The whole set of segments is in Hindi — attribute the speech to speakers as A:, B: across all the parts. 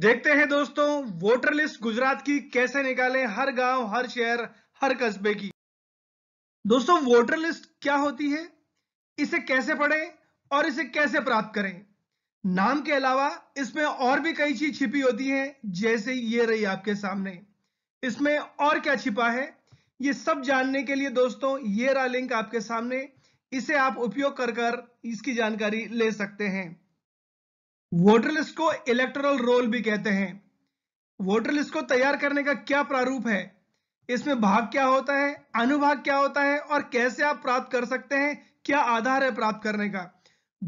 A: देखते हैं दोस्तों वोटर लिस्ट गुजरात की कैसे निकाले हर गांव हर शहर हर कस्बे की दोस्तों वोटर लिस्ट क्या होती है इसे कैसे पढ़ें और इसे कैसे प्राप्त करें नाम के अलावा इसमें और भी कई चीज छिपी होती है जैसे ये रही आपके सामने इसमें और क्या छिपा है ये सब जानने के लिए दोस्तों ये रहा लिंक आपके सामने इसे आप उपयोग कर कर इसकी जानकारी ले सकते हैं वोटर लिस्ट को इलेक्ट्रल रोल भी कहते हैं वोटर लिस्ट को तैयार करने का क्या प्रारूप है इसमें भाग क्या होता है अनुभाग क्या होता है और कैसे आप प्राप्त कर सकते हैं क्या आधार है प्राप्त करने का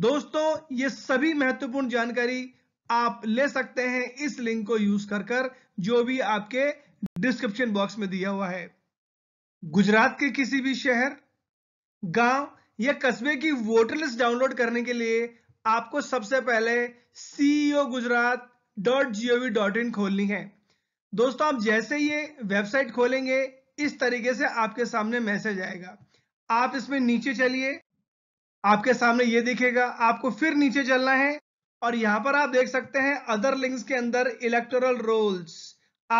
A: दोस्तों ये सभी महत्वपूर्ण जानकारी आप ले सकते हैं इस लिंक को यूज कर कर जो भी आपके डिस्क्रिप्शन बॉक्स में दिया हुआ है गुजरात के किसी भी शहर गांव या कस्बे की वोटर लिस्ट डाउनलोड करने के लिए आपको सबसे पहले CEO e Gujarat dot G O V dot in खोलनी है दोस्तों आप जैसे ये वेबसाइट खोलेंगे इस तरीके से आपके सामने मैसेज आएगा आप इसमें नीचे चलिए आपके सामने ये दिखेगा आपको फिर नीचे चलना है और यहां पर आप देख सकते हैं अदर लिंक्स के अंदर इलेक्टोरल रोल्स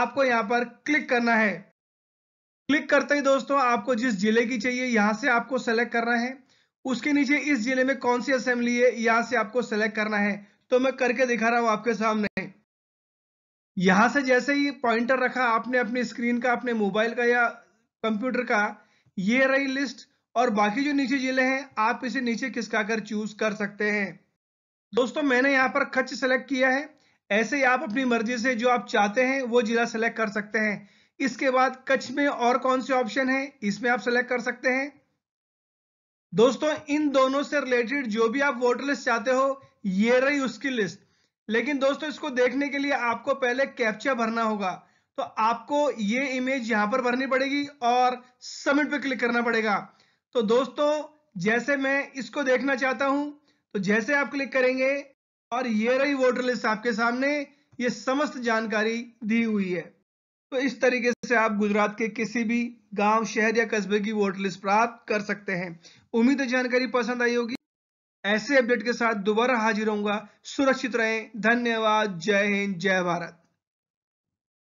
A: आपको यहां पर क्लिक करना है क्लिक करते ही दोस्तों आपको जिस जिले की चाहिए यहां से आपको सेलेक्ट करना है उसके नीचे इस जिले में कौन सी असेंबली है यहां से आपको सेलेक्ट करना है तो मैं करके दिखा रहा हूं आपके सामने यहां से जैसे ही पॉइंटर रखा आपने अपनी स्क्रीन का अपने मोबाइल का या कंप्यूटर का ये रही लिस्ट और बाकी जो नीचे जिले हैं आप इसे नीचे खिसका कर चूज कर सकते हैं दोस्तों मैंने यहां पर खच सेलेक्ट किया है ऐसे ही आप अपनी मर्जी से जो आप चाहते हैं वो जिला सेलेक्ट कर सकते हैं इसके बाद कच्छ में और कौन से ऑप्शन है इसमें आप सेलेक्ट कर सकते हैं दोस्तों इन दोनों से रिलेटेड जो भी आप वोटर लिस्ट चाहते हो ये रही उसकी लिस्ट लेकिन दोस्तों इसको देखने के लिए आपको पहले कैप्चा भरना होगा तो आपको ये इमेज यहां पर भरनी पड़ेगी और सबमिट पे क्लिक करना पड़ेगा तो दोस्तों जैसे मैं इसको देखना चाहता हूं तो जैसे आप क्लिक करेंगे और ये रही वोटर लिस्ट आपके सामने ये समस्त जानकारी दी हुई है तो इस तरीके से आप गुजरात के किसी भी गांव, शहर या कस्बे की वोट लिस्ट प्राप्त कर सकते हैं उम्मीद है जानकारी पसंद आई होगी ऐसे अपडेट के साथ दोबारा हाजिर होगा सुरक्षित रहें धन्यवाद जय हिंद जय भारत